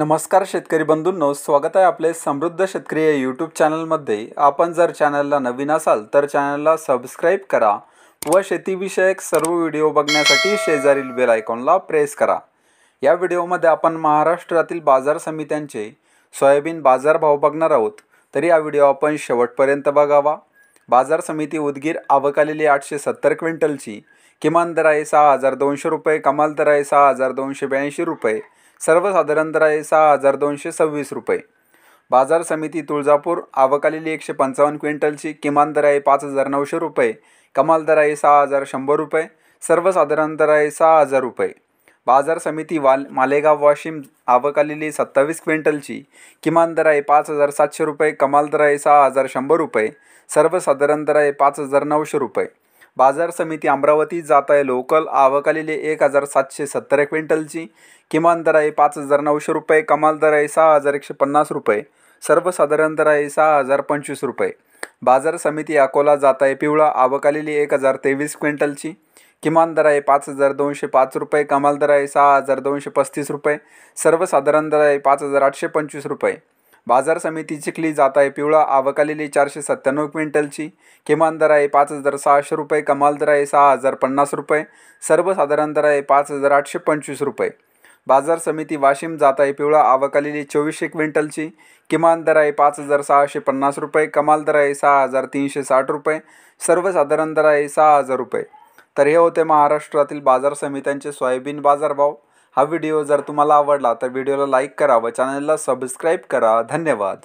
नमस्कार शेतकरी बंधूंनो स्वागत आहे आपले समृद्ध शेतकरी या यूट्यूब चॅनलमध्ये आपण जर चॅनलला नवीन असाल तर चॅनलला सबस्क्राईब करा व शेतीविषयक सर्व व्हिडिओ बघण्यासाठी शेजारील बेल आयकॉनला प्रेस करा या व्हिडिओमध्ये आपण महाराष्ट्रातील बाजार समित्यांचे सोयाबीन बाजारभाव बघणार आहोत तरी हा व्हिडिओ आपण शेवटपर्यंत बघावा बाजार समिती उदगीर आवकालेली आठशे सत्तर क्विंटलची किमान दर आहे सहा हजार दोनशे रुपये कमाल दर आहे सहा हजार दोनशे ब्याऐंशी रुपये सर्वसाधारण आहे सहा हजार दोनशे सव्वीस रुपये बाजार समिती तुळजापूर आवकालेली एकशे पंचावन्न क्विंटलची किमान दर आहे पाच हजार नऊशे रुपये कमाल दर आहे सहा हजार शंभर रुपये सर्वसाधारण दर आहे सहा हजार रुपये बाजार समिती वाल मालेगाव वाशिम आवकालेली सत्तावीस क्विंटलची किमान दर आहे पाच हजार सातशे रुपये कमाल दर आहे सहा हजार शंभर रुपये सर्वसाधारण दर आहे पाच हजार नऊशे रुपये बाजार समिती अमरावती जात आहे लोकल आवक एक हजार सातशे सत्तर क्विंटलची किमान दर आहे पाच हजार नऊशे रुपये कमाल दर आहे सहा हजार एकशे पन्नास रुपये सर्वसाधारण दर आहे सहा हजार पंचवीस रुपये बाजार समिती अकोला जात आहे पिवळा आवक आलेली एक हजार तेवीस क्विंटलची किमान दर आहे पाच हजार दोनशे पाच रुपये कमाल दर आहे सहा हजार दोनशे पस्तीस रुपये सर्वसाधारण दर आहे पाच हजार आठशे पंचवीस रुपये बाजार समिती चिखली जात आहे पिवळा आवकालेली चारशे सत्त्याण्णव क्विंटलची किमान दर आहे पाच हजार सहाशे रुपये कमाल दर आहे सहा हजार पन्नास रुपये सर्वसाधारण दर आहे पाच हजार आठशे पंचवीस रुपये बाजार समिती वाशिम जात आहे पिवळा आवकालेली चोवीसशे क्विंटलची किमान दर आहे पाच हजार सहाशे पन्नास रुपये कमाल दर आहे सहा हजार तीनशे साठ रुपये सर्वसाधारण दर आहे सहा हजार रुपये तर हे होते महाराष्ट्रातील बाजार समित्यांचे सोयाबीन बाजारभाव हा व्हिडिओ जर तुम्हाला आवडला तर व्हिडिओला लाईक करा व चॅनलला सबस्क्राईब करा धन्यवाद